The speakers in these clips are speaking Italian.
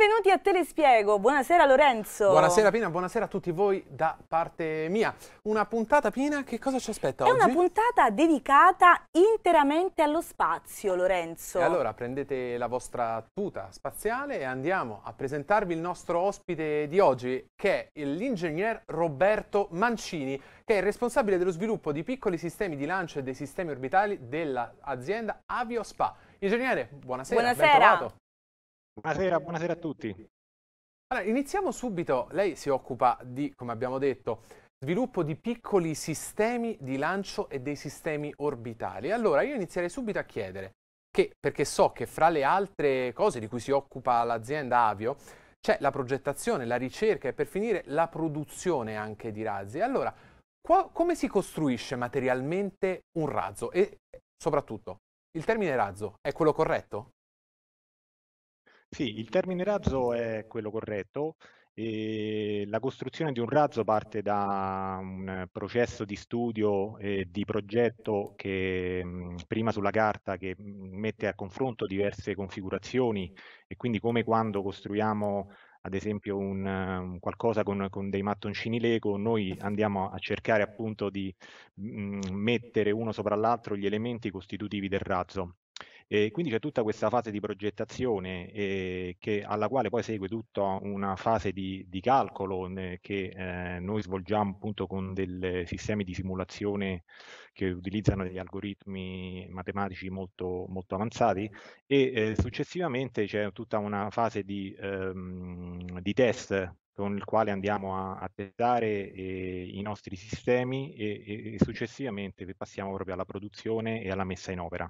Benvenuti a Telespiego, buonasera Lorenzo. Buonasera Pina, buonasera a tutti voi da parte mia. Una puntata Pina, che cosa ci aspetta È oggi? È una puntata dedicata interamente allo spazio Lorenzo. E allora prendete la vostra tuta spaziale e andiamo a presentarvi il nostro ospite di oggi che è l'ingegner Roberto Mancini che è responsabile dello sviluppo di piccoli sistemi di lancio e dei sistemi orbitali dell'azienda Aviospa. Ingegnere, buonasera, buonasera. Buonasera, buonasera a tutti. Allora, iniziamo subito. Lei si occupa di, come abbiamo detto, sviluppo di piccoli sistemi di lancio e dei sistemi orbitali. Allora, io inizierei subito a chiedere, che, perché so che fra le altre cose di cui si occupa l'azienda Avio, c'è la progettazione, la ricerca e per finire la produzione anche di razzi. Allora, qua, come si costruisce materialmente un razzo? E soprattutto, il termine razzo è quello corretto? Sì, il termine razzo è quello corretto. E ehm, la costruzione di un razzo parte da un processo di studio e di progetto che mhmm, prima sulla carta che mhmm, mette a confronto diverse configurazioni e quindi come quando costruiamo ad esempio un, un qualcosa con, con, dei mattoncini Lego, noi andiamo a cercare appunto di mh, mhmm, mettere uno sopra l'altro gli elementi costitutivi del razzo e quindi c'è tutta questa fase di progettazione eh, che, alla quale poi segue tutta una fase di, di calcolo eh, che eh, noi svolgiamo appunto con dei sistemi di simulazione che utilizzano degli algoritmi matematici molto, molto avanzati e eh, successivamente c'è tutta una fase di, ehm, di test con il quale andiamo a, a testare eh, i nostri sistemi e, e, successivamente passiamo proprio alla produzione e alla messa in opera.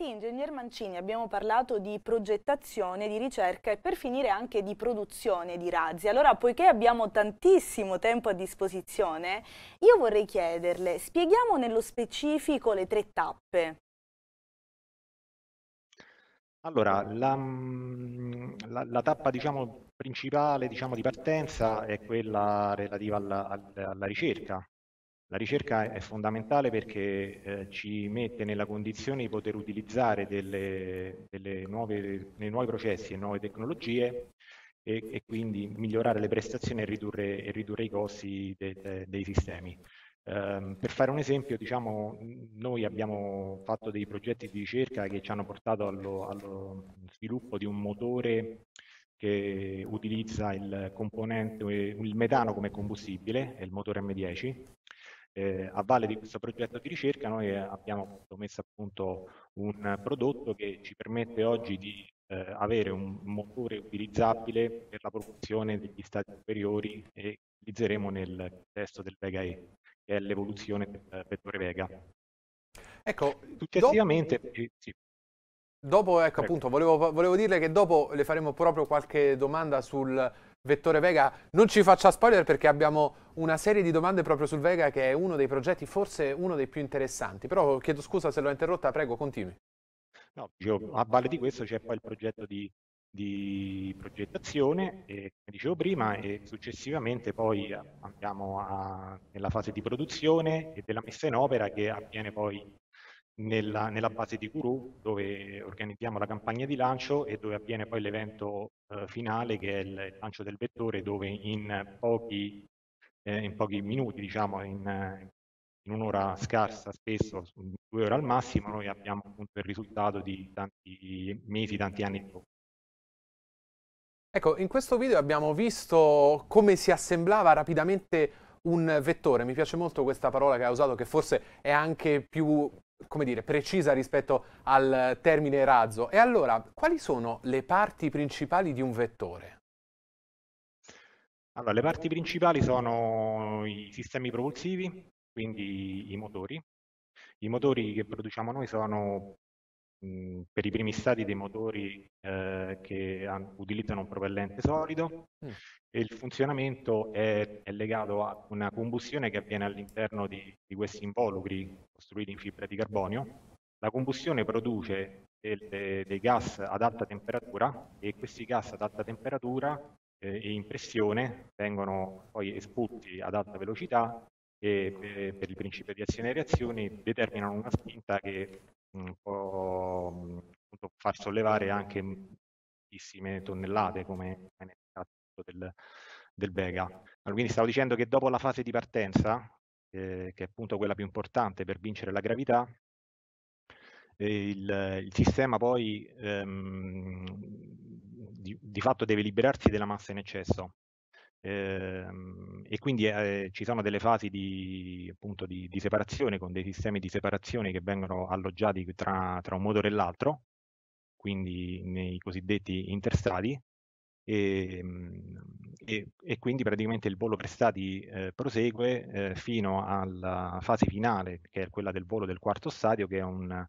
Sì, ingegner Mancini, abbiamo parlato di progettazione, di ricerca e per finire anche di produzione di razzi. Allora, poiché abbiamo tantissimo tempo a disposizione, io vorrei chiederle, spieghiamo nello specifico le tre tappe. Allora, la, mm, la, la tappa diciamo, principale diciamo, di partenza è quella relativa alla, alla ricerca, la ricerca è fondamentale perché eh, ci mette nella condizione di poter utilizzare delle, delle nuove, dei nuovi processi e nuove tecnologie e, e, quindi migliorare le prestazioni e ridurre, e ridurre i costi de, de, dei sistemi. Eh, per fare un esempio, diciamo, noi abbiamo fatto dei progetti di ricerca che ci hanno portato allo, allo sviluppo di un motore che utilizza il, il metano come combustibile, è il motore M10, eh, a valle di questo progetto di ricerca noi eh, abbiamo messo a punto un prodotto che ci permette oggi di eh, avere un motore utilizzabile per la produzione degli stati superiori e utilizzeremo nel testo del Vega E, che è l'evoluzione del vettore Vega. Ecco, successivamente... Dopo... Eh, sì. Dopo, ecco, Prego. appunto, volevo, volevo dirle che dopo le faremo proprio qualche domanda sul, Vettore Vega. Non ci faccia spoiler perché abbiamo una serie di domande proprio sul Vega che è uno dei progetti, forse uno dei più interessanti. Però chiedo scusa se l'ho interrotta, prego, continui. No, dicevo, a valle di questo c'è poi il progetto di, di progettazione, e, come dicevo prima, e successivamente poi andiamo a, nella fase di produzione e della messa in opera che avviene poi nella, nella, base di Guru dove organizziamo la campagna di lancio e dove avviene poi l'evento eh, finale che è il lancio del vettore dove in pochi, eh, in pochi minuti, diciamo in, in un'ora scarsa spesso, due ore al massimo, noi abbiamo appunto il risultato di tanti mesi, tanti anni dopo. Ecco, in questo video abbiamo visto come si assemblava rapidamente un vettore. Mi piace molto questa parola che ha usato, che forse è anche più come dire, precisa rispetto al termine razzo. E allora, quali sono le parti principali di un vettore? Allora, le parti principali sono i sistemi propulsivi, quindi i motori. I motori che produciamo noi sono per i primi stadi dei motori eh, che utilizzano un propellente solido mm. e il funzionamento è, è, legato a una combustione che avviene all'interno di, di questi involucri costruiti in fibra di carbonio. La combustione produce dei, dei gas ad alta temperatura e questi gas ad alta temperatura eh, e in pressione vengono poi espulsi ad alta velocità e eh, per il principio di azione e reazioni determinano una spinta che può, mm, appunto far sollevare anche, moltissime tonnellate come nel caso del del Vega. Allora quindi stavo dicendo che dopo la fase di partenza, ehm, che è appunto quella più importante per vincere la gravità eh, il il sistema poi, ehm, di di fatto deve liberarsi della massa in eccesso. Ehm, e quindi eh, ci sono delle fasi di, appunto, di, di, separazione con dei sistemi di separazione che vengono alloggiati tra, tra un motore e l'altro, quindi nei cosiddetti interstati, e, ehm, e, e, quindi praticamente il volo per stati eh, prosegue eh, fino alla fase finale, che è quella del volo del quarto stadio, che è, un,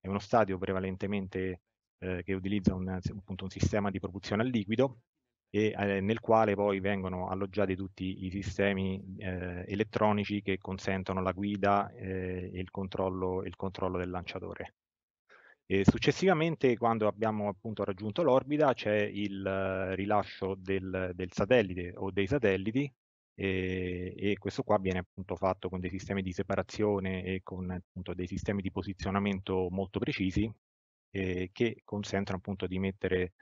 è uno stadio prevalentemente eh, che utilizza un, appunto, un sistema di propulsione a liquido e eh, nel quale poi vengono alloggiati tutti i sistemi eh, elettronici che consentono la guida eh, e il controllo, il controllo del lanciatore. E successivamente, quando abbiamo appunto raggiunto l'orbita, c'è il eh, rilascio del, del, satellite o dei satelliti e, e, questo qua viene appunto fatto con dei sistemi di separazione e con appunto dei sistemi di posizionamento molto precisi eh, che consentono appunto di mettere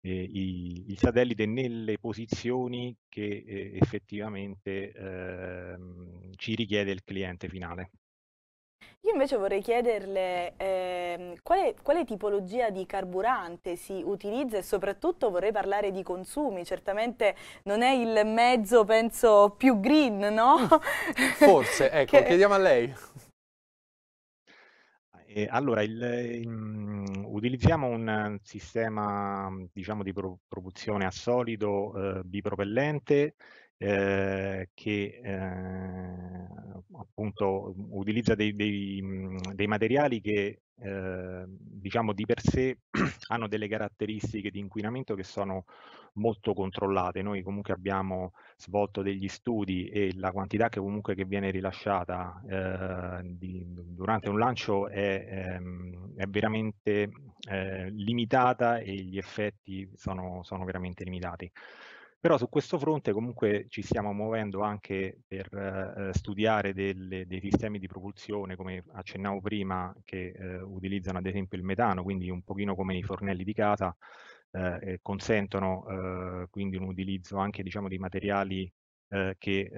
eh, i, il satellite nelle posizioni che eh, effettivamente ehm, ci richiede il cliente finale. Io invece vorrei chiederle eh, quale, quale, tipologia di carburante si utilizza e soprattutto vorrei parlare di consumi. Certamente non è il mezzo, penso, più green, no? Forse, ecco, che... chiediamo a lei. Eh, allora, il, il, mhmm, utilizziamo un sistema diciamo, di pro, propulsione a solido eh, bipropellente Ehm, che eh, appunto utilizza dei, dei, mhmm, dei materiali che eh, diciamo di per sé hanno delle caratteristiche di inquinamento che sono molto controllate. Noi comunque abbiamo svolto degli studi e la quantità che comunque che viene rilasciata ehm, di, durante un lancio è, ehm, è veramente ehm, limitata e gli effetti sono, sono veramente limitati. Però su questo fronte comunque ci stiamo muovendo anche per eh, eh, studiare delle, dei sistemi di propulsione, come accennavo prima, che eh, utilizzano ad esempio il metano, quindi un pochino come i fornelli di casa, eh, consentono eh, quindi un utilizzo anche diciamo, di materiali eh, che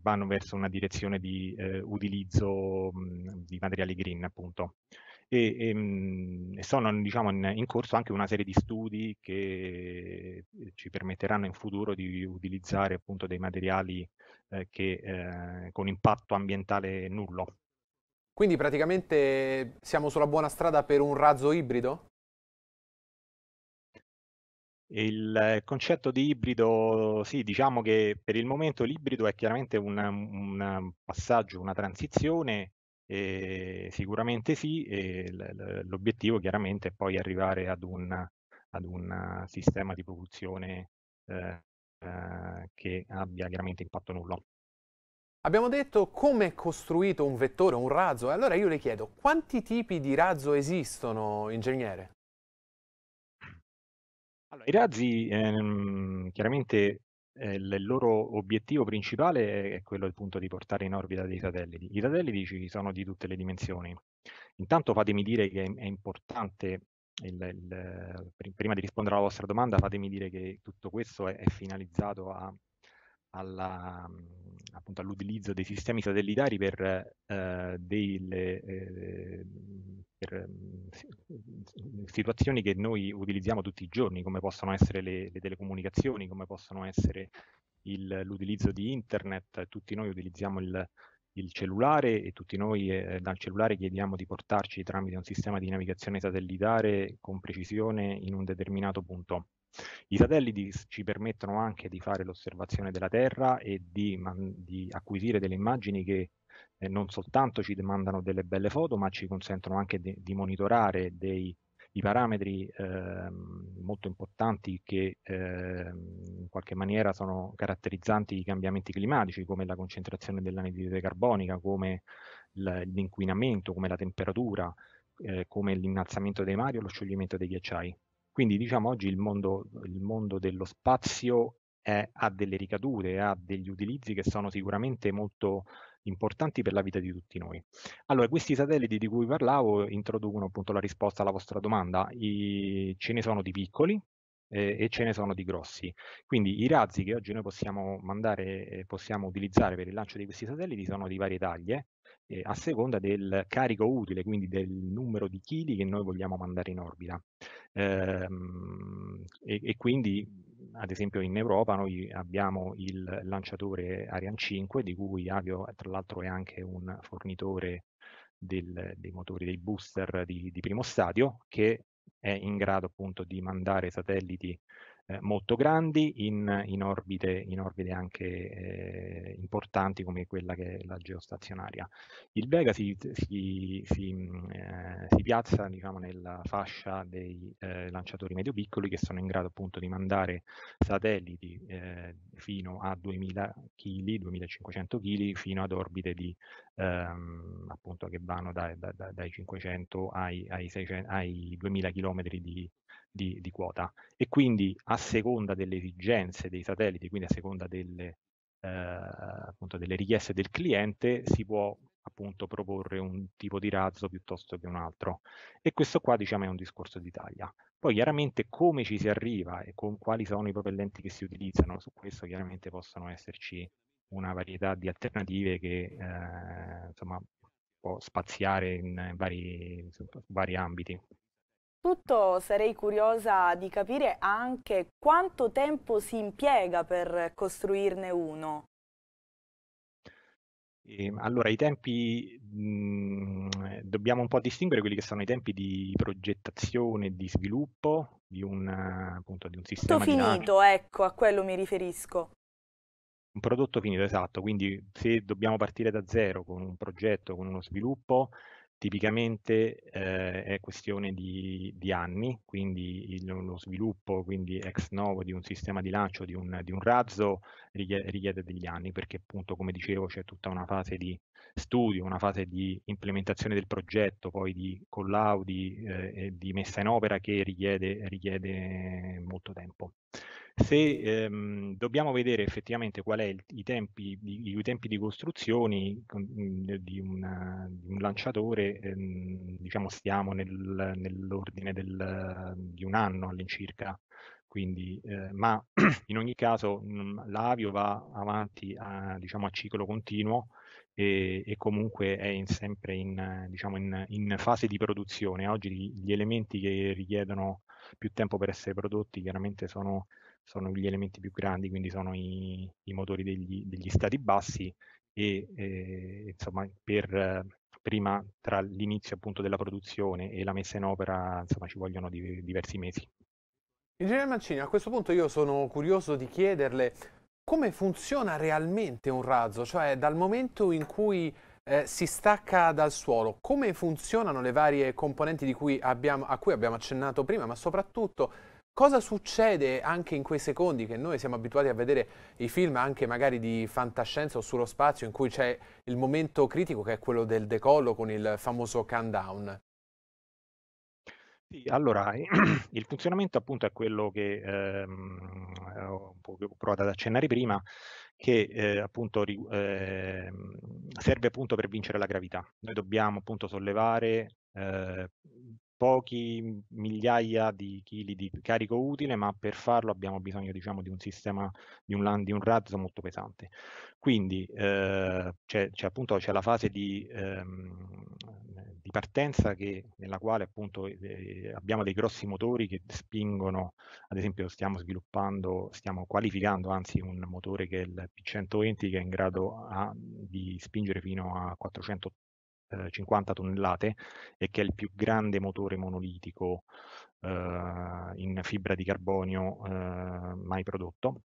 vanno verso una direzione di utilizzo mh, di materiali green appunto e, e, ehm, e sono diciamo, in, in, corso anche una serie di studi che eh, ci permetteranno in futuro di utilizzare appunto dei materiali eh, che, eh, con impatto ambientale nullo. Quindi praticamente siamo sulla buona strada per un razzo ibrido? Il concetto di ibrido, sì, diciamo che per il momento l'ibrido è chiaramente un, un passaggio, una transizione e ehm, sicuramente sì, e l'obiettivo chiaramente è poi arrivare ad un, ad un sistema di produzione eh, eh, che abbia chiaramente impatto nullo. Abbiamo detto come è costruito un vettore, un razzo, e allora io le chiedo quanti tipi di razzo esistono, ingegnere? Allora, I razzi ehm, chiaramente eh, il loro obiettivo principale è quello appunto di portare in orbita dei satelliti. I satelliti ci sono di tutte le dimensioni. Intanto fatemi dire che è importante, il, il, prima di rispondere alla vostra domanda, fatemi dire che tutto questo è, è finalizzato mm, all'utilizzo dei sistemi satellitari per, eh, delle, eh, per mm, situazioni che noi utilizziamo tutti i giorni, come possono essere le, le telecomunicazioni, come possono essere l'utilizzo di internet, tutti noi utilizziamo il, il cellulare e tutti noi eh, dal cellulare chiediamo di portarci tramite un sistema di navigazione satellitare con precisione in un determinato punto. I satelliti ci permettono anche di fare l'osservazione della Terra e di, di acquisire delle immagini che eh, non soltanto ci demandano delle belle foto, ma ci consentono anche de- di monitorare dei, i parametri eh, molto importanti che eh, in qualche maniera sono caratterizzanti i cambiamenti climatici, come la concentrazione dell'anidride carbonica, come l- l'inquinamento, come la temperatura, eh, come l'innalzamento dei mari o lo scioglimento dei ghiacciai. Quindi diciamo oggi il mondo, il mondo dello spazio è, ha delle ricadute, ha degli utilizzi che sono sicuramente molto importanti per la vita di tutti noi. Allora, questi satelliti di cui parlavo introducono appunto la risposta alla vostra domanda. I, ce ne sono di piccoli, e ce ne sono di grossi. Quindi i razzi che oggi noi possiamo mandare, possiamo utilizzare per il lancio di questi satelliti sono di varie taglie a seconda del carico utile, quindi del numero di chili che noi vogliamo mandare in orbita. Ehm, e, e, quindi ad esempio in Europa noi abbiamo il lanciatore Ariane 5 di cui Avio tra l'altro è anche un fornitore del, dei motori, dei booster di, di primo stadio che è in grado appunto di mandare satelliti eh, molto grandi in, in, orbite, in orbite, anche eh, importanti come quella che è la geostazionaria. Il Vega si, si, si, mm, eh, si piazza diciamo, nella fascia dei eh, lanciatori medio-piccoli che sono in grado appunto di mandare satelliti eh, fino a 2000 kg, 2500 kg, fino ad orbite di, ehm, appunto, che vanno da, da, da, dai 500 ai, ai, 600, ai 2000 km di di, di quota e quindi a seconda delle esigenze dei satelliti, quindi a seconda delle, eh, appunto delle richieste del cliente, si può appunto proporre un tipo di razzo piuttosto che un altro. E questo qua diciamo è un discorso di taglia. Poi chiaramente come ci si arriva e con quali sono i propellenti che si utilizzano, su questo chiaramente possono esserci una varietà di alternative che eh, insomma può spaziare in vari, in vari ambiti. Tutto sarei curiosa di capire anche quanto tempo si impiega per costruirne uno. Ehm, allora, i tempi mh, mhmm, dobbiamo un po' distinguere quelli che sono i tempi di progettazione, di sviluppo di un, appunto, di un sistema. Tutto finito, dinamico. ecco, a quello mi riferisco. Un prodotto finito, esatto. Quindi se dobbiamo partire da zero con un progetto, con uno sviluppo, Tipicamente eh, è questione di, di anni, quindi il, lo sviluppo quindi ex novo di un sistema di lancio di un, di un razzo richiede, richiede, degli anni perché appunto come dicevo c'è tutta una fase di studio, una fase di implementazione del progetto, poi di collaudi eh, e di messa in opera che richiede, richiede molto tempo se ehm, dobbiamo vedere effettivamente qual è il, i, tempi, i, i, tempi, di costruzioni mhmm, di, una, di un lanciatore, ehm, diciamo stiamo nel, nell'ordine del, di un anno all'incirca, quindi, eh, ma in ogni caso mhmm, l'avio va avanti a, diciamo, a ciclo continuo e, e comunque è in, sempre in, diciamo, in, in, fase di produzione. Oggi gli elementi che richiedono più tempo per essere prodotti chiaramente sono sono gli elementi più grandi, quindi sono i, i motori degli, degli, stati bassi e eh, insomma per, prima tra l'inizio appunto della produzione e la messa in opera insomma ci vogliono di, diversi mesi. Ingegner Mancini, a questo punto io sono curioso di chiederle come funziona realmente un razzo, cioè dal momento in cui eh, si stacca dal suolo, come funzionano le varie componenti cui abbiamo, a cui abbiamo accennato prima, ma soprattutto Cosa succede anche in quei secondi che noi siamo abituati a vedere i film anche magari di fantascienza o sullo spazio in cui c'è il momento critico che è quello del decollo con il famoso countdown? Sì, allora, il funzionamento appunto è quello che ehm, ho provato ad accennare prima, che eh, appunto eh, serve appunto per vincere la gravità. Noi dobbiamo appunto sollevare eh, pochi migliaia di chili di carico utile, ma per farlo abbiamo bisogno diciamo, di un sistema, di un, di un razzo molto pesante. Quindi eh, c'è, appunto c'è la fase di, ehm, di partenza che, nella quale appunto eh, abbiamo dei grossi motori che spingono, ad esempio stiamo sviluppando, stiamo qualificando anzi un motore che è il P120 che è in grado a, ah, di spingere fino a 480 50 eh, tonnellate e che è il più grande motore monolitico eh, in fibra di carbonio eh, mai prodotto.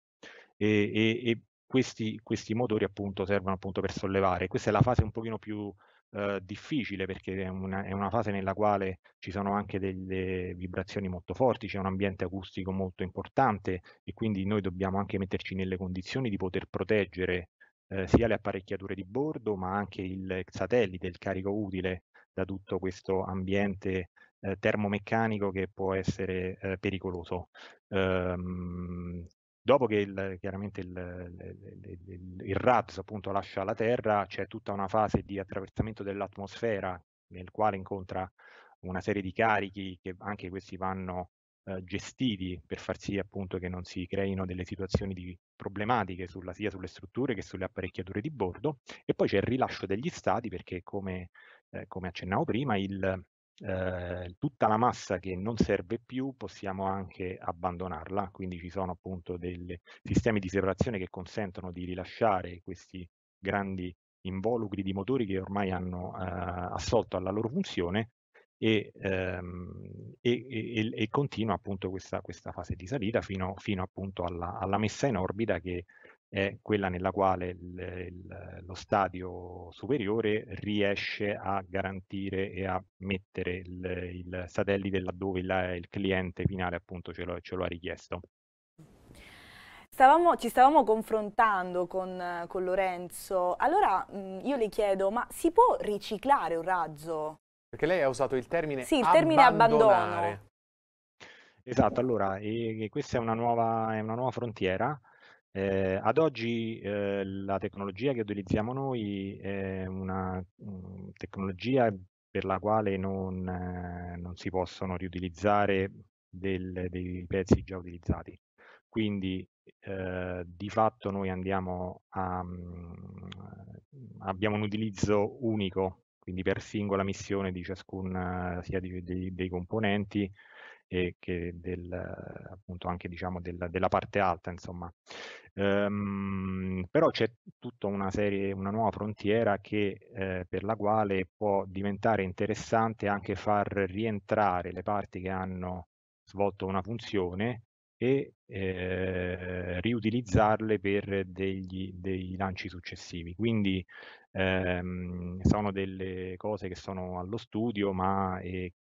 E, e, e questi, questi, motori appunto servono appunto per sollevare. Questa è la fase un pochino più eh, difficile perché è una, è una, fase nella quale ci sono anche delle vibrazioni molto forti, c'è un ambiente acustico molto importante e quindi noi dobbiamo anche metterci nelle condizioni di poter proteggere eh, sia le apparecchiature di bordo ma anche il satellite, il carico utile da tutto questo ambiente eh, termomeccanico che può essere eh, pericoloso. Ehm, dopo che il, chiaramente il, il, il RAPS appunto lascia la Terra c'è tutta una fase di attraversamento dell'atmosfera nel quale incontra una serie di carichi che anche questi vanno eh, gestiti per far sì appunto che non si creino delle situazioni di problematiche sulla, sia sulle strutture che sulle apparecchiature di bordo e poi c'è il rilascio degli stati perché come, eh, come accennavo prima il, eh, tutta la massa che non serve più possiamo anche abbandonarla, quindi ci sono appunto dei sistemi di separazione che consentono di rilasciare questi grandi involucri di motori che ormai hanno eh, assolto alla loro funzione e, ehm, e, e, e continua appunto questa, questa, fase di salita fino, fino appunto alla, alla, messa in orbita che è quella nella quale il, il, lo stadio superiore riesce a garantire e a mettere il, il satellite laddove il, il cliente finale appunto ce lo, ce lo ha richiesto. Stavamo, ci stavamo confrontando con, con Lorenzo, allora io le chiedo, ma si può riciclare un razzo? Perché lei ha usato il termine Sì, il termine abbandono. Esatto, allora, e, e questa è una nuova, è una nuova frontiera. Eh, ad oggi eh, la tecnologia che utilizziamo noi è una mh, mm, tecnologia per la quale non, eh, non si possono riutilizzare del, dei pezzi già utilizzati. Quindi eh, di fatto noi andiamo a, mh, mm, abbiamo un utilizzo unico quindi per singola missione di ciascun eh, sia di, di, dei componenti e che del, appunto anche diciamo del, della parte alta insomma ehm, però c'è tutta una serie una nuova frontiera che eh, per la quale può diventare interessante anche far rientrare le parti che hanno svolto una funzione e eh, riutilizzarle per degli, dei lanci successivi. Quindi ehm, sono delle cose che sono allo studio, ma eh,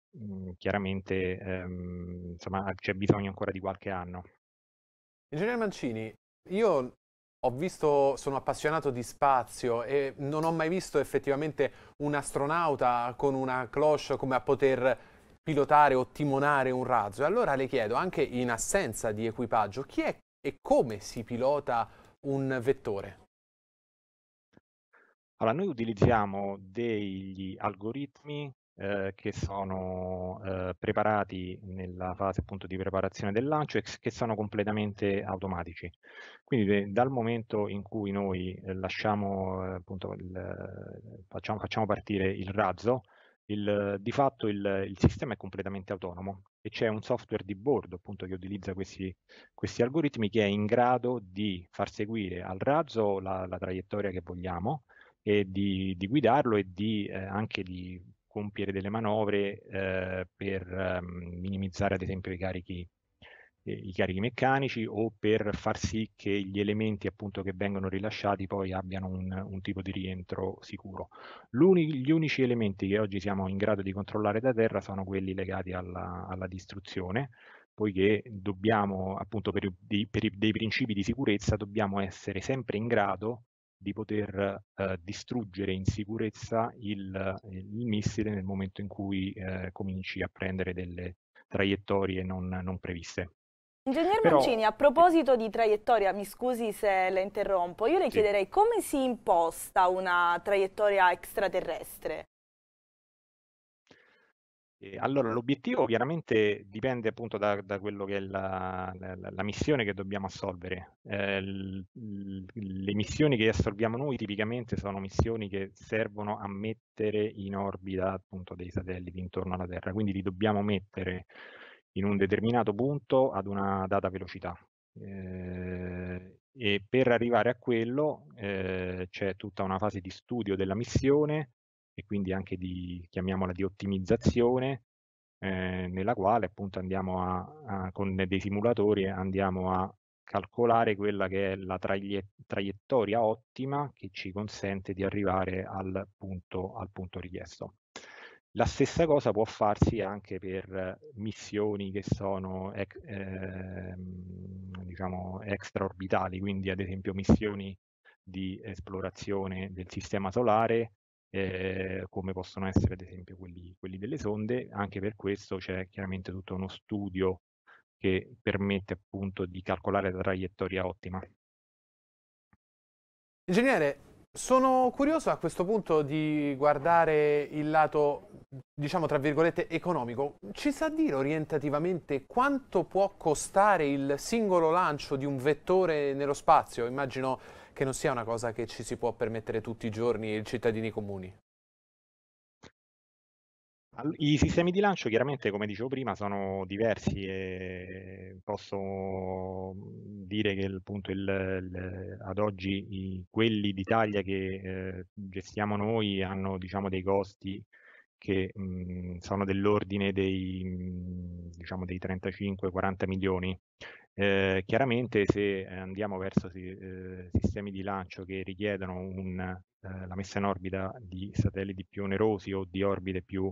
chiaramente ehm, insomma, c'è bisogno ancora di qualche anno. Ingegnere Mancini, io ho visto, sono appassionato di spazio e non ho mai visto effettivamente un astronauta con una cloche come a poter pilotare o timonare un razzo. allora le chiedo, anche in assenza di equipaggio, chi è e come si pilota un vettore? Allora, noi utilizziamo degli algoritmi eh, che sono eh, preparati nella fase appunto di preparazione del lancio e che sono completamente automatici. Quindi dal momento in cui noi eh, lasciamo, eh, appunto, il, facciamo, facciamo, partire il razzo, il, di fatto il, il, sistema è completamente autonomo e c'è un software di bordo appunto che utilizza questi, questi, algoritmi che è in grado di far seguire al razzo la, la traiettoria che vogliamo e di, di guidarlo e di, eh, anche di compiere delle manovre eh, per ehm, minimizzare ad esempio i carichi, i carichi, meccanici o per far sì che gli elementi appunto che vengono rilasciati poi abbiano un, un tipo di rientro sicuro. L'uni, gli unici elementi che oggi siamo in grado di controllare da terra sono quelli legati alla, alla distruzione, poiché dobbiamo, appunto per, dei, per dei principi di sicurezza, dobbiamo essere sempre in grado di poter eh, distruggere in sicurezza il, il, missile nel momento in cui eh, cominci a prendere delle traiettorie non, non previste. Ingegner Però... Mancini, a proposito di traiettoria, mi scusi se la interrompo, io le chiederei come si imposta una traiettoria extraterrestre? Ehm, allora, l'obiettivo chiaramente dipende appunto da, da quello che è la, la, la, missione che dobbiamo assolvere. Eh, l, le missioni che assolviamo noi tipicamente sono missioni che servono a mettere in orbita appunto dei satelliti intorno alla Terra, quindi li dobbiamo mettere in un determinato punto ad una data velocità. Eh, e per arrivare a quello eh, c'è tutta una fase di studio della missione, e quindi anche di, chiamiamola, di ottimizzazione, eh, nella quale appunto andiamo a, a, con dei simulatori andiamo a calcolare quella che è la traiettoria ottima che ci consente di arrivare al punto, al punto richiesto. La stessa cosa può farsi anche per missioni che sono eh, diciamo extraorbitali, quindi ad esempio missioni di esplorazione del sistema solare eh, come possono essere ad esempio quelli, quelli delle sonde. Anche per questo c'è chiaramente tutto uno studio che permette appunto di calcolare la traiettoria ottima. Ingegnere, sono curioso a questo punto di guardare il lato, diciamo tra virgolette, economico. Ci sa dire orientativamente quanto può costare il singolo lancio di un vettore nello spazio? Immagino che non sia una cosa che ci si può permettere tutti i giorni i cittadini comuni. I sistemi di lancio chiaramente, come dicevo prima, sono diversi e posso mm, dire che appunto, il, il, ad oggi i, quelli d'Italia che eh, gestiamo noi hanno diciamo, dei costi che mh, mm, sono dell'ordine dei, mm, diciamo, dei 35-40 milioni eh, chiaramente se eh, andiamo verso eh, sistemi di lancio che richiedono un, eh, la messa in orbita di satelliti più onerosi o di orbite più,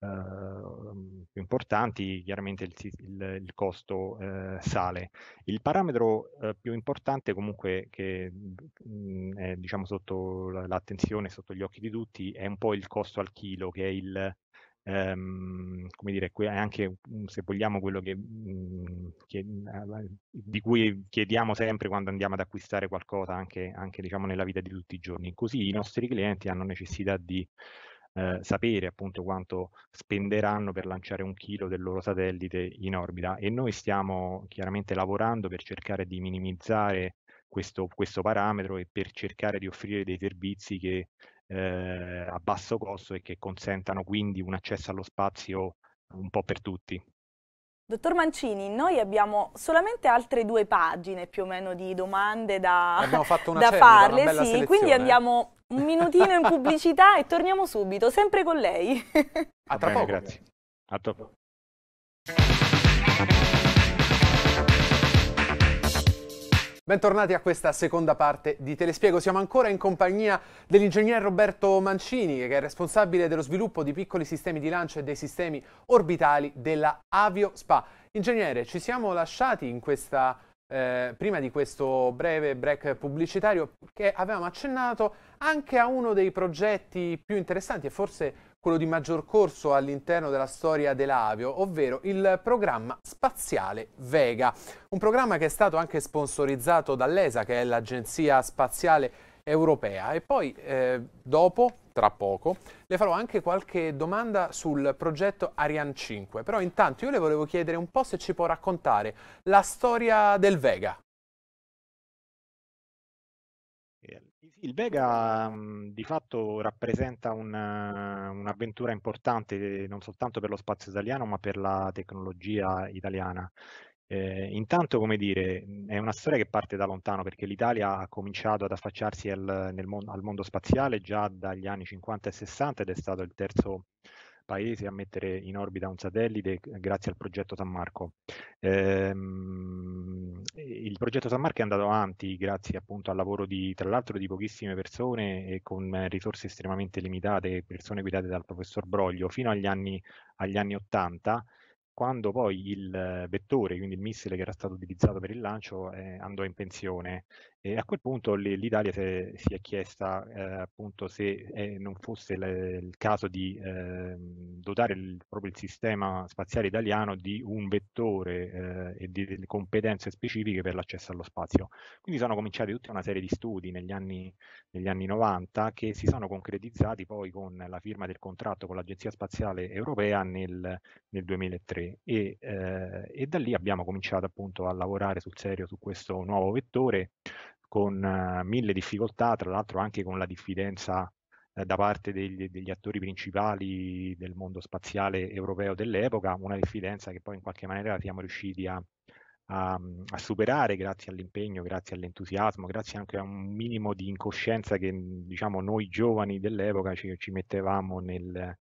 eh, mm, più importanti, chiaramente il, il, il costo eh, sale. Il parametro più importante comunque che mh, mm, è diciamo, sotto l'attenzione, sotto gli occhi di tutti, è un po' il costo al chilo, che è il ehm, come dire, anche se vogliamo quello che, mm, che, mm, di cui chiediamo sempre quando andiamo ad acquistare qualcosa anche, anche diciamo, nella vita di tutti i giorni. Così i nostri clienti hanno necessità di eh, sapere appunto quanto spenderanno per lanciare un chilo del loro satellite in orbita e noi stiamo chiaramente lavorando per cercare di minimizzare questo, questo parametro e per cercare di offrire dei servizi che eh, a basso costo e che consentano quindi un accesso allo spazio un po' per tutti. Dottor Mancini, noi abbiamo solamente altre due pagine più o meno di domande da, da certa, farle, sì, quindi eh. andiamo un minutino in pubblicità e torniamo subito, sempre con lei. A tra bene, poco. Grazie. A dopo. Bentornati a questa seconda parte di Telespiego. Siamo ancora in compagnia dell'ingegner Roberto Mancini, che è responsabile dello sviluppo di piccoli sistemi di lancio e dei sistemi orbitali della Avio Spa. Ingegnere, ci siamo lasciati in questa, eh, prima di questo breve break pubblicitario che avevamo accennato anche a uno dei progetti più interessanti e forse quello di maggior corso all'interno della storia dell'Avio, ovvero il programma spaziale Vega, un programma che è stato anche sponsorizzato dall'ESA, che è l'Agenzia Spaziale Europea. E poi, eh, dopo, tra poco, le farò anche qualche domanda sul progetto Ariane 5. Però intanto io le volevo chiedere un po' se ci può raccontare la storia del Vega. Il Vega di fatto rappresenta eh, un'avventura importante non soltanto per lo spazio italiano ma per la tecnologia italiana. Eh, intanto, come dire, è una storia che parte da lontano perché l'Italia ha cominciato ad affacciarsi al, mon al mondo spaziale già dagli anni 50 e 60 ed è stato il terzo Paese a mettere in orbita un satellite eh, grazie al progetto San Marco. Ehm, il progetto San Marco è andato avanti grazie appunto al lavoro di, tra l'altro, di pochissime persone e con risorse estremamente limitate, persone guidate dal professor Broglio, fino agli anni, agli anni 80 quando poi il vettore, quindi il missile che era stato utilizzato per il lancio, eh, andò in pensione e a quel punto l'Italia si è chiesta eh, appunto se eh, non fosse le, il caso di eh, dotare il, proprio il sistema spaziale italiano di un vettore eh, e di delle competenze specifiche per l'accesso allo spazio. Quindi sono cominciati tutta una serie di studi negli anni, negli anni 90 che si sono concretizzati poi con la firma del contratto con l'Agenzia Spaziale Europea nel, nel 2003 e, eh, e da lì abbiamo cominciato appunto a lavorare sul serio su questo nuovo vettore con eh, mille difficoltà, tra l'altro anche con la diffidenza eh, da parte degli, degli, attori principali del mondo spaziale europeo dell'epoca, una diffidenza che poi in qualche maniera siamo riusciti a, a, a superare grazie all'impegno, grazie all'entusiasmo, grazie anche a un minimo di incoscienza che diciamo, noi giovani dell'epoca ci, ci mettevamo nel,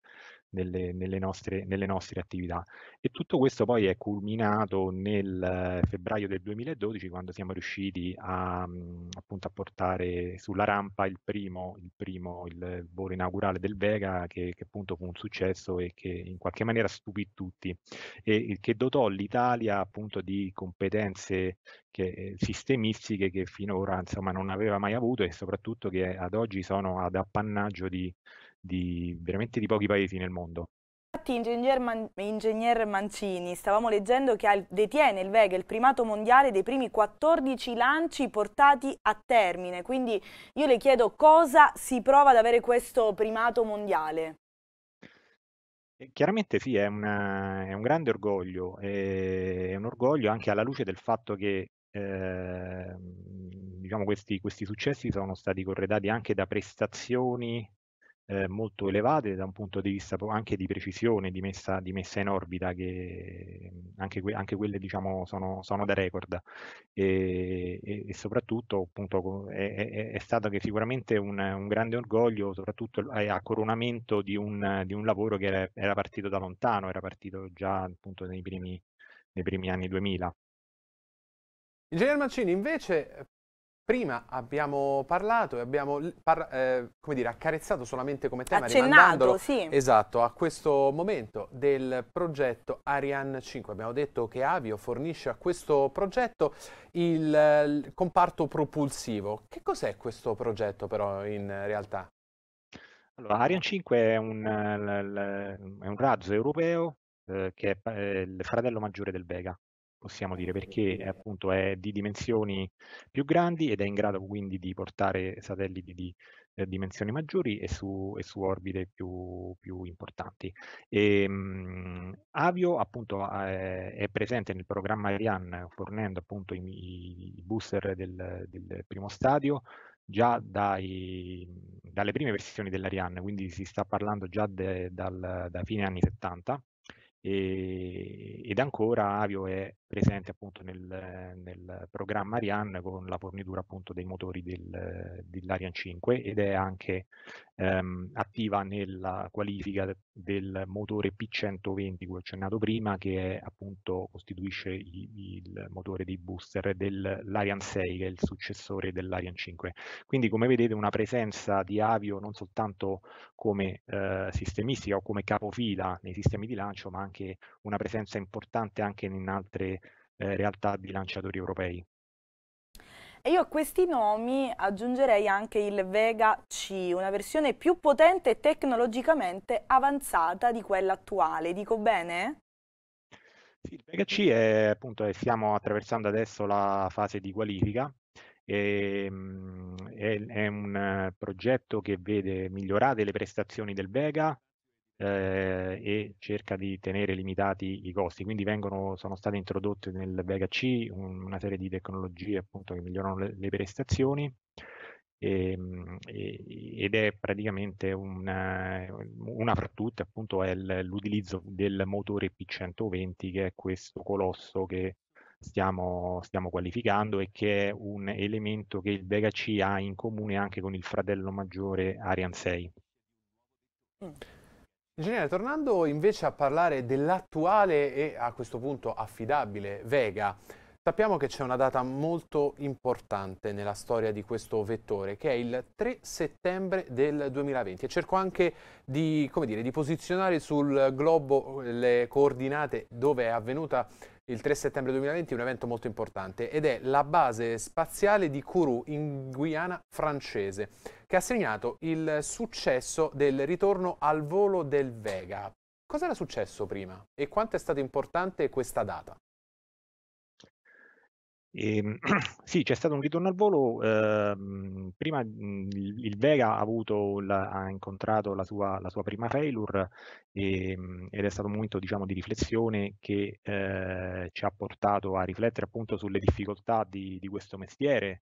nelle, nelle, nostre, nelle, nostre, attività. E tutto questo poi è culminato nel eh, febbraio del 2012 quando siamo riusciti a, mm, appunto, a portare sulla rampa il primo, il primo il volo inaugurale del Vega che, che, appunto fu un successo e che in qualche maniera stupì tutti e che dotò l'Italia appunto di competenze che, eh, sistemistiche che finora insomma non aveva mai avuto e soprattutto che ad oggi sono ad appannaggio di di, veramente di pochi paesi nel mondo. Infatti, ingegner, Man- ingegner Mancini, stavamo leggendo che il, detiene il Vega il primato mondiale dei primi 14 lanci portati a termine. Quindi io le chiedo cosa si prova ad avere questo primato mondiale. Eh, chiaramente sì, è, una, è un grande orgoglio, è un orgoglio anche alla luce del fatto che eh, diciamo questi, questi successi sono stati corredati anche da prestazioni eh, molto elevate da un punto di vista anche di precisione, di messa, di messa in orbita, che anche, que anche quelle diciamo, sono, sono, da record. E, e, e soprattutto appunto, è, è, è, stato che sicuramente un, un grande orgoglio, soprattutto eh, a coronamento di un, di un lavoro che era, era, partito da lontano, era partito già appunto nei primi, nei primi anni 2000. Ingegner Mancini, invece, Prima abbiamo parlato e abbiamo par eh, dire, accarezzato solamente come tema Accennato, sì. esatto, a questo momento del progetto Ariane 5. Abbiamo detto che Avio fornisce a questo progetto il, il comparto propulsivo. Che cos'è questo progetto però in realtà? Allora, Ariane 5 è un, è un razzo europeo eh, che è il fratello maggiore del Vega possiamo dire, perché è, appunto è di dimensioni più grandi ed è in grado quindi di portare satelliti di eh, dimensioni maggiori e su, e su orbite più, più importanti. E, ehm, mh, Avio appunto è, eh, è presente nel programma Ariane fornendo appunto i, i booster del, del primo stadio già dai, dalle prime versioni dell'Ariane, quindi si sta parlando già de, dal, da fine anni 70 e, ed ancora Avio è presente appunto nel, nel, programma Ariane con la fornitura appunto dei motori del, dell'Ariane 5 ed è anche ehm, attiva nella qualifica del motore P120 cui ho accennato prima, che è, appunto costituisce i, il motore di booster dell'Ariane 6, che è il successore dell'Ariane 5. Quindi come vedete una presenza di Avio non soltanto come eh, sistemistica o come capofila nei sistemi di lancio, ma anche una presenza importante anche in altre eh, realtà di lanciatori europei. E io a questi nomi aggiungerei anche il Vega C, una versione più potente e tecnologicamente avanzata di quella attuale. Dico bene? Sì, il Vega C è appunto, stiamo attraversando adesso la fase di qualifica. E, mm, è, è un progetto che vede migliorate le prestazioni del Vega, eh, e cerca di tenere limitati i costi. Quindi vengono, sono state introdotte nel Vega C un, una serie di tecnologie appunto, che migliorano le, le prestazioni ehm, e, ed è praticamente una, una fra tutte appunto è l'utilizzo del motore P120 che è questo colosso che Stiamo, stiamo, qualificando e che è un elemento che il Vega C ha in comune anche con il fratello maggiore Ariane 6. Mm. Ingegnere, tornando invece a parlare dell'attuale e a questo punto affidabile Vega, sappiamo che c'è una data molto importante nella storia di questo vettore, che è il 3 settembre del 2020 e cerco anche di, dire, di posizionare sul globo le coordinate dove è avvenuta il 3 settembre 2020 un evento molto importante ed è la base spaziale di Kourou in Guyana francese, che ha segnato il successo del ritorno al volo del Vega. Cosa era successo prima e quanto è stata importante questa data? E, ehm, sì, c'è stato un ritorno al volo. Eh, prima mhmm, il, il Vega ha, la, ha incontrato la sua, la sua prima failure e, ehm, ed è stato un momento diciamo, di riflessione che eh, ci ha portato a riflettere appunto sulle difficoltà di, di questo mestiere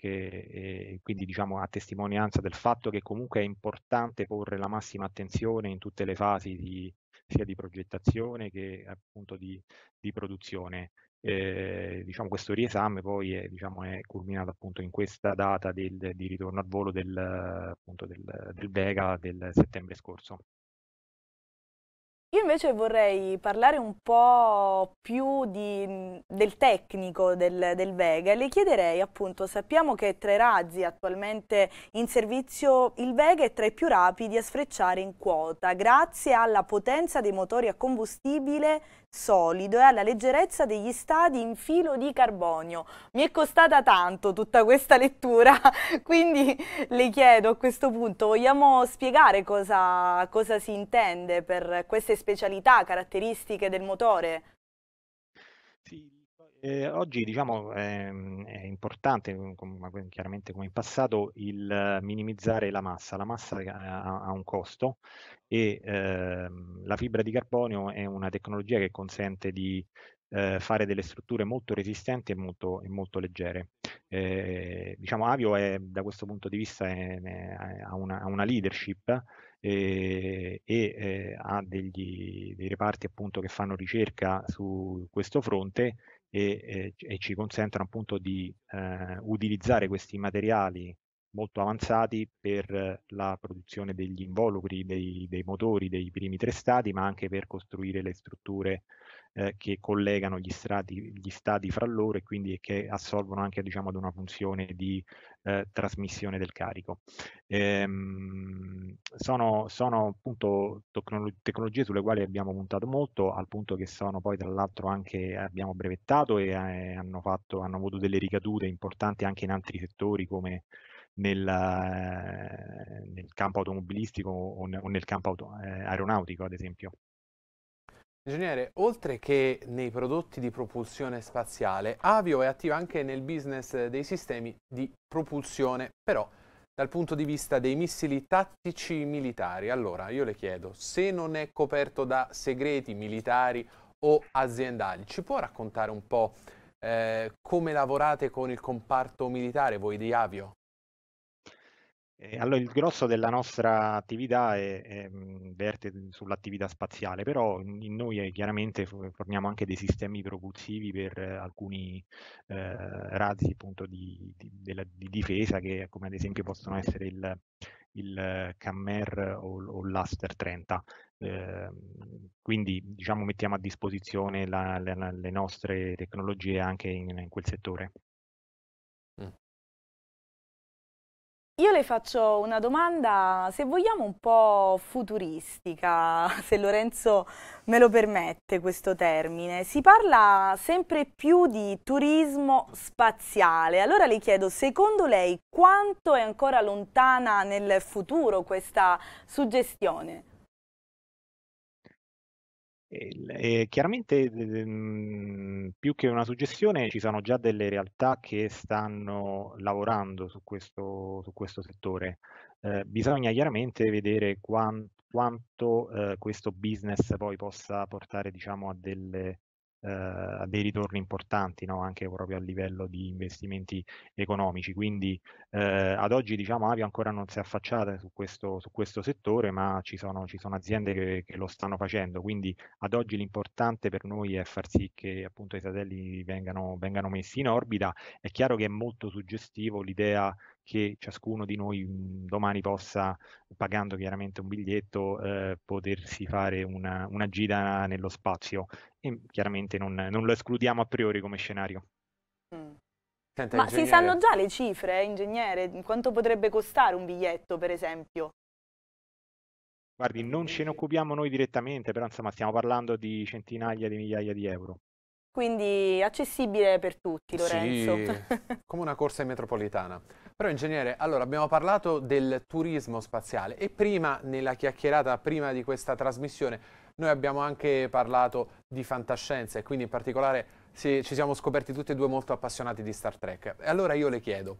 che eh, quindi diciamo a testimonianza del fatto che comunque è importante porre la massima attenzione in tutte le fasi di, sia di progettazione che appunto di, di produzione. Eh, diciamo, questo riesame poi è, diciamo, è, culminato appunto in questa data del, di ritorno al volo del, appunto del, del Vega del settembre scorso. Io invece vorrei parlare un po' più di, del tecnico del, del, Vega. Le chiederei appunto, sappiamo che tra i razzi attualmente in servizio il Vega è tra i più rapidi a sfrecciare in quota, grazie alla potenza dei motori a combustibile solido e alla leggerezza degli stadi in filo di carbonio. Mi è costata tanto tutta questa lettura, quindi le chiedo a questo punto, vogliamo spiegare cosa, cosa si intende per queste specialità, caratteristiche del motore? Sì, eh, oggi diciamo, è, ehm, è importante, mm, com, chiaramente come in passato, il minimizzare la massa. La massa eh, ha, ha un costo e eh, la fibra di carbonio è una tecnologia che consente di eh, fare delle strutture molto resistenti e molto, e molto leggere. Eh, diciamo, Avio è, da questo punto di vista ha, una, una, leadership eh, e eh, ha degli, dei reparti appunto che fanno ricerca su questo fronte e, e, e ci consentono appunto di eh, utilizzare questi materiali molto avanzati per la produzione degli involucri, dei, dei motori, dei primi tre stati, ma anche per costruire le strutture eh, che collegano gli, strati, gli stati fra loro e quindi che assolvono anche diciamo, ad una funzione di eh, trasmissione del carico. Ehm, sono, sono appunto tecnologie sulle quali abbiamo puntato molto, al punto che sono poi tra l'altro anche abbiamo brevettato e eh, hanno, fatto, hanno avuto delle ricadute importanti anche in altri settori come nel, eh, nel, campo automobilistico o nel, o nel campo auto, eh, aeronautico, ad esempio. Ingegnere, oltre che nei prodotti di propulsione spaziale, Avio è attiva anche nel business dei sistemi di propulsione, però dal punto di vista dei missili tattici militari. Allora, io le chiedo, se non è coperto da segreti militari o aziendali, ci può raccontare un po' eh, come lavorate con il comparto militare voi di Avio? Eh, allora, il grosso della nostra attività è, è, verte sull'attività spaziale, però in noi eh, chiaramente forniamo anche dei sistemi propulsivi per eh, alcuni eh, razzi appunto di, di, della, di, difesa che come ad esempio possono essere il, il Cammer o, o l'Aster 30. Eh, quindi diciamo mettiamo a disposizione la, la, le nostre tecnologie anche in, in quel settore. Io le faccio una domanda, se vogliamo, un po' futuristica, se Lorenzo me lo permette questo termine. Si parla sempre più di turismo spaziale, allora le chiedo, secondo lei quanto è ancora lontana nel futuro questa suggestione? E chiaramente ehm, più che una suggestione ci sono già delle realtà che stanno lavorando su questo, su questo settore. Eh, bisogna chiaramente vedere quanto, quanto eh, questo business poi possa portare diciamo, a delle eh, dei ritorni importanti no? anche proprio a livello di investimenti economici. Quindi eh, ad oggi diciamo Avio ancora non si è affacciata su questo, su questo settore, ma ci sono, ci sono aziende che, che, lo stanno facendo. Quindi ad oggi l'importante per noi è far sì che appunto i satelliti vengano, vengano messi in orbita. È chiaro che è molto suggestivo l'idea che ciascuno di noi mm, domani possa, pagando chiaramente un biglietto, eh, potersi fare una, una, gita nello spazio. E chiaramente non, non lo escludiamo a priori come scenario. Mm. Senta, Ma ingegnere... si sanno già le cifre, eh, ingegnere? Quanto potrebbe costare un biglietto, per esempio? Guardi, non ce ne occupiamo noi direttamente, però insomma stiamo parlando di centinaia di migliaia di euro quindi accessibile per tutti, Lorenzo. Sì, come una corsa in metropolitana. Però ingegnere, allora abbiamo parlato del turismo spaziale e prima, nella chiacchierata prima di questa trasmissione, noi abbiamo anche parlato di fantascienza e quindi in particolare sì, ci siamo scoperti tutti e due molto appassionati di Star Trek. E allora io le chiedo,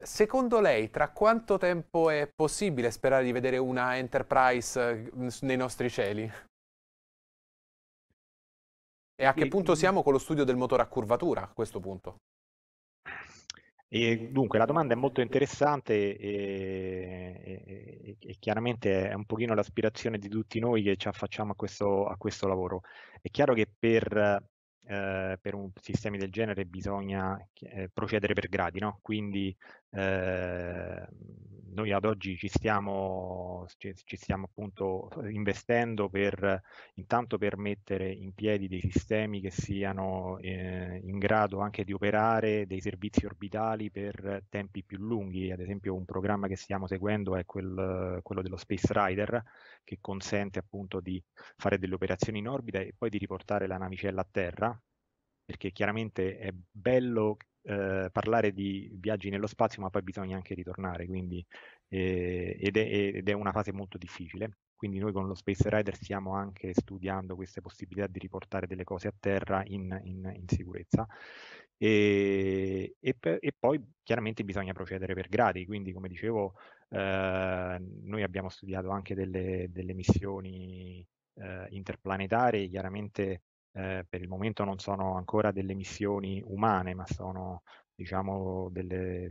Secondo lei, tra quanto tempo è possibile sperare di vedere una Enterprise nei nostri cieli? E a che punto siamo con lo studio del motore a curvatura a questo punto? E dunque, la domanda è molto interessante e, e, e, chiaramente è un pochino l'aspirazione di tutti noi che ci affacciamo a questo, a questo lavoro. È chiaro che per, eh, per un, sistema del genere bisogna eh, procedere per gradi, no? quindi eh, noi ad oggi ci stiamo, ci, ci stiamo appunto eh, investendo per intanto per mettere in piedi dei sistemi che siano eh, in grado anche di operare dei servizi orbitali per tempi più lunghi, ad esempio un programma che stiamo seguendo è quel, quello dello Space Rider che consente appunto di fare delle operazioni in orbita e poi di riportare la navicella a terra perché chiaramente è bello eh, parlare di viaggi nello spazio, ma poi bisogna anche ritornare, quindi, eh, ed, è, ed, è, una fase molto difficile. Quindi noi con lo Space Rider stiamo anche studiando queste possibilità di riportare delle cose a terra in, in, in sicurezza. E, e, e, poi chiaramente bisogna procedere per gradi, quindi come dicevo eh, noi abbiamo studiato anche delle, delle missioni eh, interplanetari, chiaramente eh, per il momento non sono ancora delle missioni umane, ma sono diciamo, delle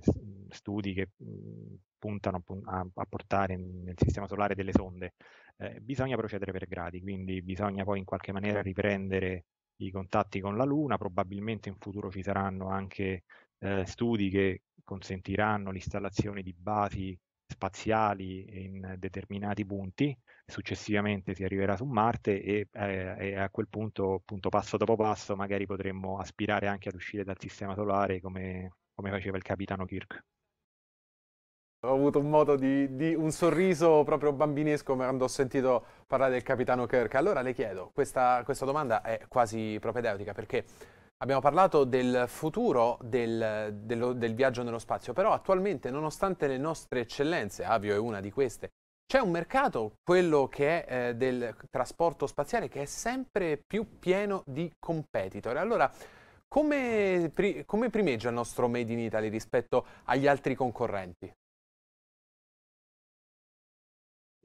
studi che mm, puntano a, a, portare nel sistema solare delle sonde. Eh, bisogna procedere per gradi, quindi bisogna poi in qualche maniera riprendere i contatti con la Luna, probabilmente in futuro ci saranno anche eh, studi che consentiranno l'installazione di basi spaziali in determinati punti successivamente si arriverà su Marte e, eh, e a quel punto, appunto, passo dopo passo, magari potremmo aspirare anche ad uscire dal sistema solare come, come faceva il capitano Kirk. Ho avuto un modo di, di, un sorriso proprio bambinesco quando ho sentito parlare del capitano Kirk. Allora le chiedo, questa, questa domanda è quasi propedeutica perché abbiamo parlato del futuro del, dello, del viaggio nello spazio, però attualmente nonostante le nostre eccellenze, Avio è una di queste, c'è un mercato, quello che è eh, del trasporto spaziale, che è sempre più pieno di competitor. Allora, come, pri- come primeggia il nostro Made in Italy rispetto agli altri concorrenti?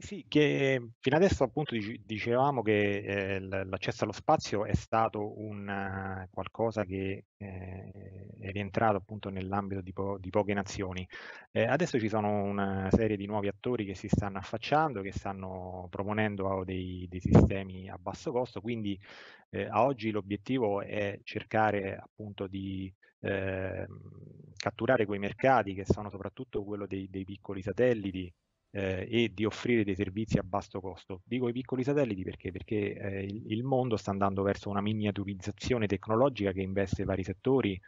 Sì, che fino adesso appunto dicevamo che eh, l'accesso allo spazio è stato un eh, qualcosa che eh, è rientrato appunto nell'ambito di, po- di poche nazioni. Eh, adesso ci sono una serie di nuovi attori che si stanno affacciando, che stanno proponendo dei, dei sistemi a basso costo, quindi eh, a oggi l'obiettivo è cercare appunto di ehm, catturare quei mercati che sono soprattutto quello dei, dei piccoli satelliti eh, e di offrire dei servizi a basso costo. Dico i piccoli satelliti perché, perché eh, il, mondo sta andando verso una miniaturizzazione tecnologica che investe vari settori,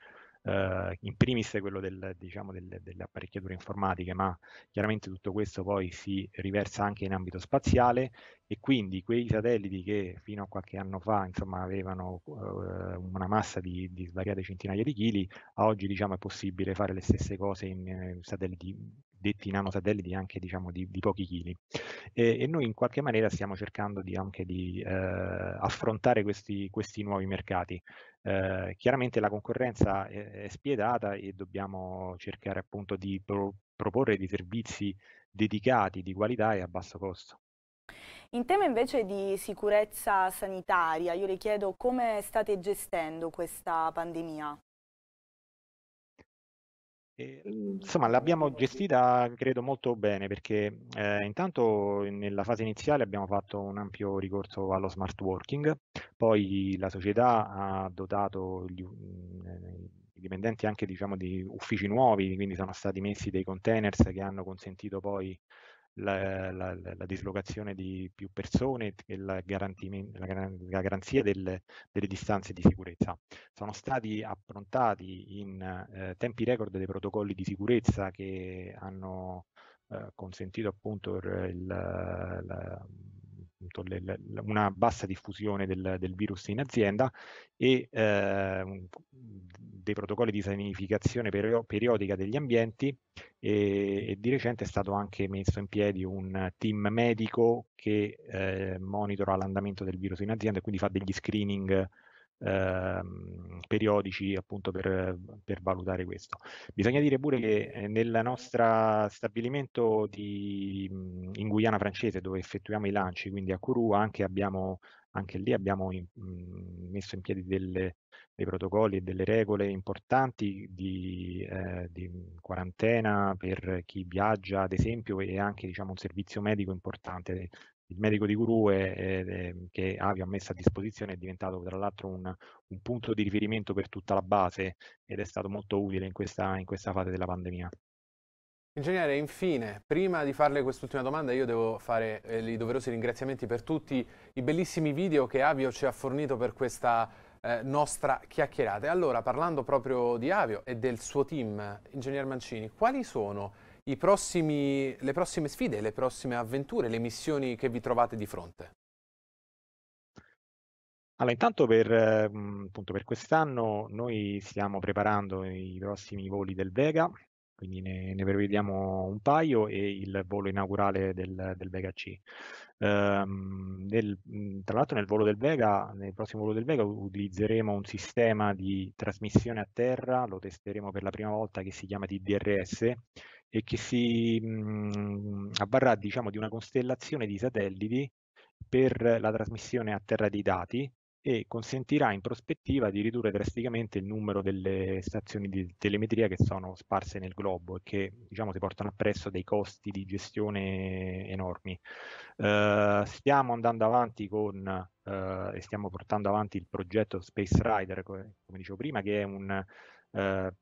eh, in primis quello del, diciamo, del, delle apparecchiature informatiche, ma chiaramente tutto questo poi si riversa anche in ambito spaziale e quindi quei satelliti che fino a qualche anno fa insomma, avevano eh, una massa di, di, svariate centinaia di chili, a oggi diciamo, è possibile fare le stesse cose in eh, satelliti detti nanosatelliti anche diciamo, di, di pochi chili. E, e, noi in qualche maniera stiamo cercando di, anche di eh, affrontare questi, questi, nuovi mercati. Eh, chiaramente la concorrenza è, è, spietata e dobbiamo cercare appunto di pro, proporre dei servizi dedicati di qualità e a basso costo. In tema invece di sicurezza sanitaria, io le chiedo come state gestendo questa pandemia? E, ehm, insomma, diciamo l'abbiamo gestita credo molto bene perché eh, intanto nella fase iniziale abbiamo fatto un ampio ricorso allo smart working, poi la società ha dotato gli, i dipendenti anche diciamo, di uffici nuovi, quindi sono stati messi dei containers che hanno consentito poi la, la, la, dislocazione di più persone e la, la garanzia del, delle distanze di sicurezza. Sono stati approntati in eh, tempi record dei protocolli di sicurezza che hanno eh, consentito appunto il, la, una bassa diffusione del, del, virus in azienda e eh, dei protocolli di sanificazione periodica degli ambienti e, e, di recente è stato anche messo in piedi un team medico che eh, monitora l'andamento del virus in azienda e quindi fa degli screening eh, periodici appunto per, per, valutare questo. Bisogna dire pure che eh, nel nostro stabilimento di, mm, in Guyana francese dove effettuiamo i lanci, quindi a Kourou, anche abbiamo anche lì abbiamo in, mhmm, messo in piedi delle, dei protocolli e delle regole importanti di, eh, di, mhmm, quarantena per chi viaggia, ad esempio, e anche diciamo, un servizio medico importante. Il medico di Guru è, è, è, che Avio ha messo a disposizione è diventato tra l'altro un, un, punto di riferimento per tutta la base ed è stato molto utile in questa, in questa fase della pandemia. Ingegnere, infine, prima di farle quest'ultima domanda, io devo fare eh, i doverosi ringraziamenti per tutti i bellissimi video che Avio ci ha fornito per questa eh, nostra chiacchierata. allora, parlando proprio di Avio e del suo team, Ingegner Mancini, quali sono prossimi, le prossime sfide, le prossime avventure, le missioni che vi trovate di fronte? Allora, intanto per, eh, per quest'anno noi stiamo preparando i prossimi voli del Vega, quindi ne, ne, prevediamo un paio e il volo inaugurale del, del Vega C. Ehm, nel, mhmm, tra l'altro nel, volo del Vega, nel prossimo volo del Vega utilizzeremo un sistema di trasmissione a terra, lo testeremo per la prima volta che si chiama TDRS e che si mh, mhmm, avvarrà diciamo, di una costellazione di satelliti per la trasmissione a terra dei dati e consentirà in prospettiva di ridurre drasticamente il numero delle stazioni di telemetria che sono sparse nel globo e che diciamo si portano appresso dei costi di gestione enormi. Eh, stiamo andando avanti con eh, e stiamo portando avanti il progetto Space Rider, come dicevo prima, che è un eh,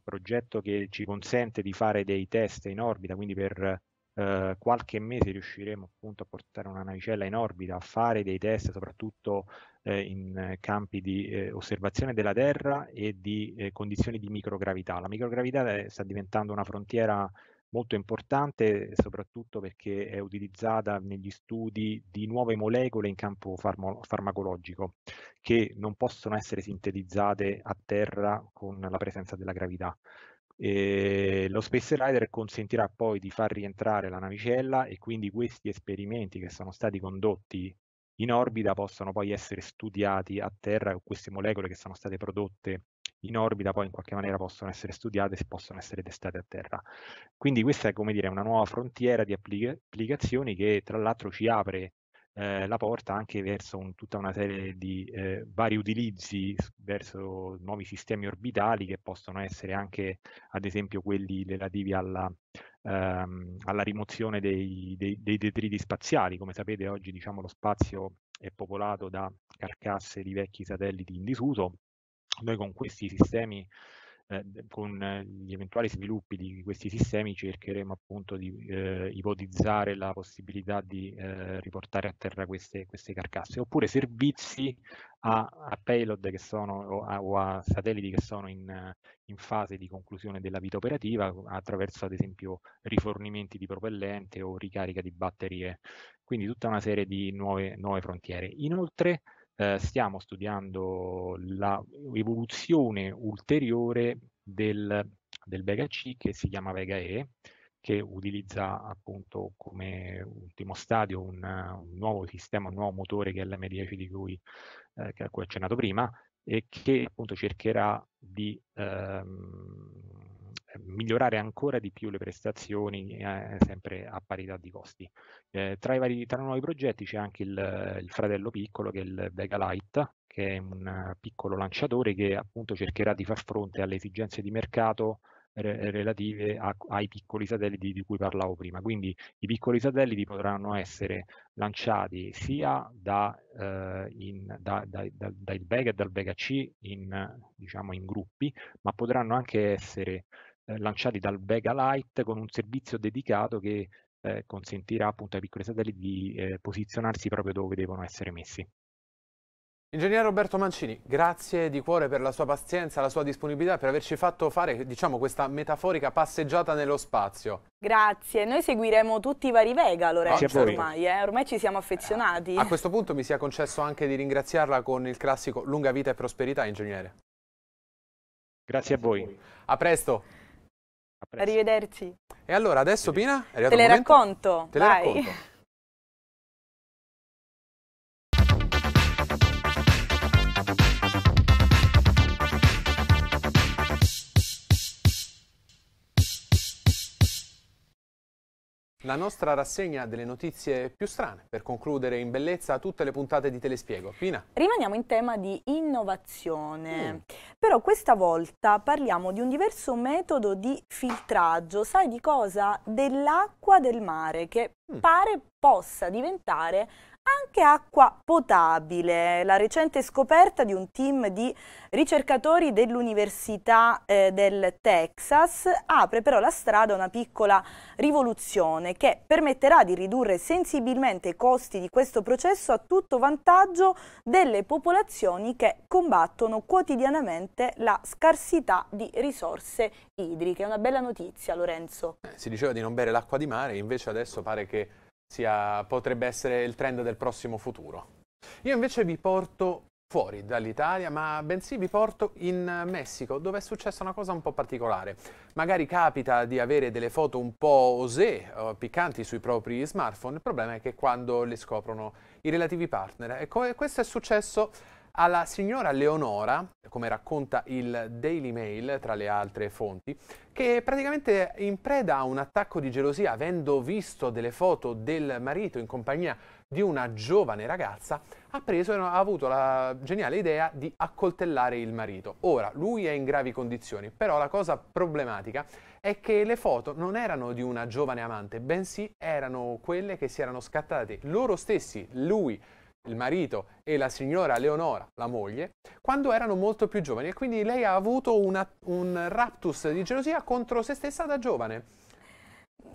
progetto che ci consente di fare dei test in orbita, quindi per Uh, qualche mese riusciremo appunto a portare una navicella in orbita, a fare dei test soprattutto eh, in eh, campi di eh, osservazione della Terra e di eh, condizioni di microgravità. La microgravità eh, sta diventando una frontiera molto importante soprattutto perché è utilizzata negli studi di nuove molecole in campo farmo- farmacologico che non possono essere sintetizzate a terra con la presenza della gravità. E lo Space Rider consentirà poi di far rientrare la navicella e quindi questi esperimenti che sono stati condotti in orbita possano poi essere studiati a terra queste molecole che sono state prodotte in orbita poi in qualche maniera possono essere studiate e possono essere testate a terra. Quindi questa è come dire una nuova frontiera di applicazioni che tra l'altro ci apre eh, la porta anche verso un, tutta una serie di eh, vari utilizzi verso nuovi sistemi orbitali che possono essere anche ad esempio quelli relativi alla ehm, alla rimozione dei, dei, dei, detriti spaziali. Come sapete oggi diciamo, lo spazio è popolato da carcasse di vecchi satelliti in disuso. Noi con questi sistemi eh, con eh, gli eventuali sviluppi di questi sistemi cercheremo appunto di eh, ipotizzare la possibilità di eh, riportare a terra queste, queste, carcasse, oppure servizi a, a payload che sono, o, a, o a satelliti che sono in, in, fase di conclusione della vita operativa attraverso ad esempio rifornimenti di propellente o ricarica di batterie, quindi tutta una serie di nuove, nuove frontiere. Inoltre, eh, stiamo studiando l'evoluzione ulteriore del, del Vega C che si chiama Vega E, che utilizza appunto come ultimo stadio un, un, nuovo sistema, un nuovo motore che è l'M10 di cui, eh, a cui ho accennato prima e che appunto cercherà di ehm, migliorare ancora di più le prestazioni eh, sempre a parità di costi. Eh, tra, i vari, tra i nuovi progetti c'è anche il, il, fratello piccolo che è il Vega Light, che è un eh, piccolo lanciatore che appunto cercherà di far fronte alle esigenze di mercato relative a, ai piccoli satelliti di cui parlavo prima. Quindi i piccoli satelliti potranno essere lanciati sia da, eh, in, da, da, dal Vega e dal Vega C in, diciamo, in gruppi, ma potranno anche essere eh, lanciati dal Vega Lite con un servizio dedicato che eh, consentirà appunto ai piccoli satelliti di eh, posizionarsi proprio dove devono essere messi. Ingegnere Roberto Mancini, grazie di cuore per la sua pazienza, la sua disponibilità, per averci fatto fare diciamo, questa metaforica passeggiata nello spazio. Grazie, noi seguiremo tutti i vari Vega Lorenzo ormai, eh? ormai ci siamo affezionati. A questo punto mi sia concesso anche di ringraziarla con il classico lunga vita e prosperità, ingegnere. Grazie a voi. A presto. Arrivederci. E allora adesso Pina? Te le racconto. Te le racconto. La nostra rassegna delle notizie più strane, per concludere in bellezza tutte le puntate di Telespiego. Pina. Rimaniamo in tema di innovazione, mm. però questa volta parliamo di un diverso metodo di filtraggio, sai di cosa? Dell'acqua del mare, che mm. pare possa diventare anche acqua potabile, la recente scoperta di un team di ricercatori dell'Università eh, del Texas apre però la strada a una piccola rivoluzione che permetterà di ridurre sensibilmente i costi di questo processo a tutto vantaggio delle popolazioni che combattono quotidianamente la scarsità di risorse idriche. una bella notizia Lorenzo. Eh, si diceva di non bere l'acqua di mare, invece adesso pare che sia, potrebbe essere il trend del prossimo futuro. Io invece vi porto fuori dall'Italia, ma bensì vi porto in Messico, dove è successa una cosa un po' particolare. Magari capita di avere delle foto un po' osè, eh, piccanti sui propri smartphone, il problema è che quando le scoprono i relativi partner. Ecco, e questo è successo alla signora Leonora, come racconta il Daily Mail tra le altre fonti, che praticamente in preda a un attacco di gelosia avendo visto delle foto del marito in compagnia di una giovane ragazza, ha, preso, ha avuto la geniale idea di accoltellare il marito. Ora, lui è in gravi condizioni, però la cosa problematica è che le foto non erano di una giovane amante, bensì erano quelle che si erano scattate loro stessi, lui, il marito e la signora Leonora, la moglie, quando erano molto più giovani e quindi lei ha avuto una, un raptus di gelosia contro se stessa da giovane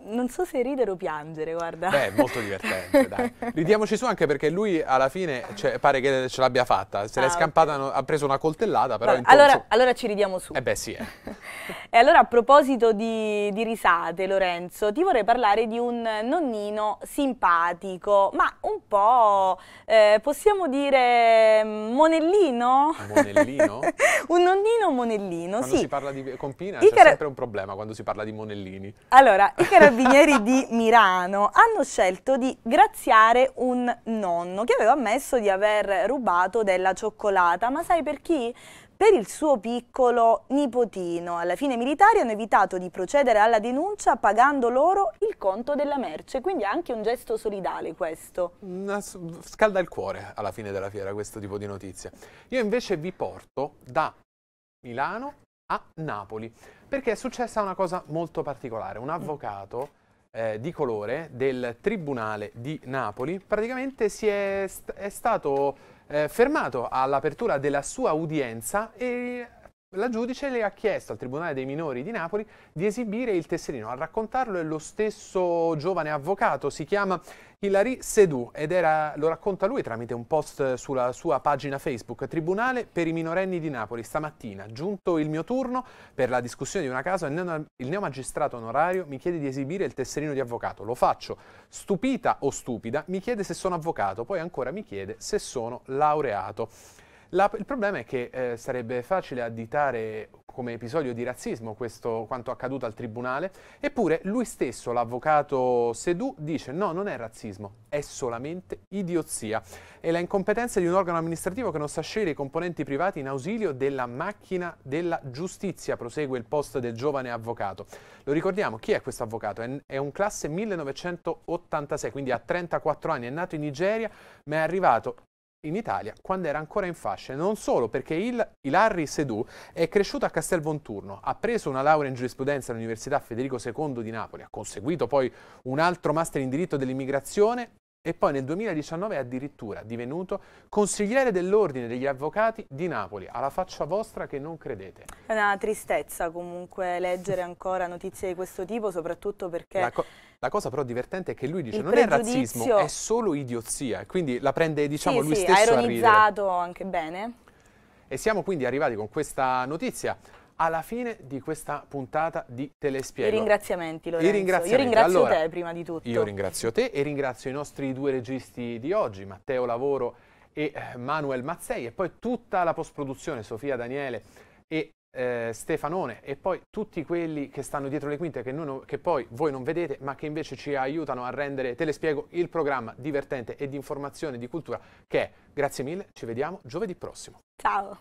non so se ridere o piangere, guarda. Beh, è molto divertente, dai. Ridiamoci su anche perché lui alla fine cioè, pare che ce l'abbia fatta, se ah, l'è scampata, okay. ha preso una coltellata, però... Vabbè, allora, allora, ci ridiamo su. Eh beh, sì. Eh. e allora a proposito di, di risate, Lorenzo, ti vorrei parlare di un nonnino simpatico, ma un po', eh, possiamo dire, mm, monellino? Monellino? un nonnino monellino, quando sì. Quando si parla di compina I c'è sempre un problema quando si parla di monellini. Allora, i, car carabinieri di Milano hanno scelto di graziare un nonno che aveva ammesso di aver rubato della cioccolata, ma sai per chi? per il suo piccolo nipotino. Alla fine i militari hanno evitato di procedere alla denuncia pagando loro il conto della merce, quindi anche un gesto solidale questo. Mm, scalda il cuore alla fine della fiera questo tipo di notizie. Io invece vi porto da Milano a Napoli perché è successa una cosa molto particolare. Un mm. avvocato eh, di colore del Tribunale di Napoli praticamente si è, st è stato eh, fermato all'apertura della sua udienza e la giudice le ha chiesto al Tribunale dei Minori di Napoli di esibire il tesserino. A raccontarlo è lo stesso giovane avvocato, si chiama Hilary Sedou ed era, lo racconta lui tramite un post sulla sua pagina Facebook Tribunale per i minorenni di Napoli stamattina, giunto il mio turno per la discussione di una casa, il neomagistrato onorario mi chiede di esibire il tesserino di avvocato, lo faccio, stupita o stupida, mi chiede se sono avvocato, poi ancora mi chiede se sono laureato. La, il problema è che eh, sarebbe facile additare come episodio di razzismo questo quanto accaduto al tribunale, eppure lui stesso, l'avvocato Sedù, dice no, non è razzismo, è solamente idiozia. È la incompetenza di un organo amministrativo che non sa scegliere i componenti privati in ausilio della macchina della giustizia, prosegue il post del giovane avvocato. Lo ricordiamo, chi è questo avvocato? È, un classe 1986, quindi ha 34 anni, è nato in Nigeria, ma è arrivato in Italia quando era ancora in fasce, non solo perché il, Ilarri Sedù è cresciuto a Castel Vonturno, ha preso una laurea in giurisprudenza all'Università Federico II di Napoli, ha conseguito poi un altro master in diritto dell'immigrazione e poi nel 2019 è addirittura divenuto consigliere dell'Ordine degli Avvocati di Napoli, alla faccia vostra che non credete. È una tristezza comunque leggere ancora notizie di questo tipo, soprattutto perché... La, co la cosa però divertente è che lui dice il non è razzismo, è solo idiozia, quindi la prende diciamo sì, lui sì, stesso a ridere. ha ironizzato anche bene. E siamo quindi arrivati con questa notizia alla fine di questa puntata di Telespiego. I ringraziamenti, Lorenzo. I ringraziamenti. Io ringrazio allora, te prima di tutto. Io ringrazio te e ringrazio i nostri due registi di oggi, Matteo Lavoro e eh, Manuel Mazzei, e poi tutta la post-produzione, Sofia Daniele e eh, Stefanone e poi tutti quelli che stanno dietro le quinte che, non, che, poi voi non vedete ma che invece ci aiutano a rendere Telespiego il programma divertente e di informazione e di cultura che è. Grazie mille, ci vediamo giovedì prossimo. Ciao!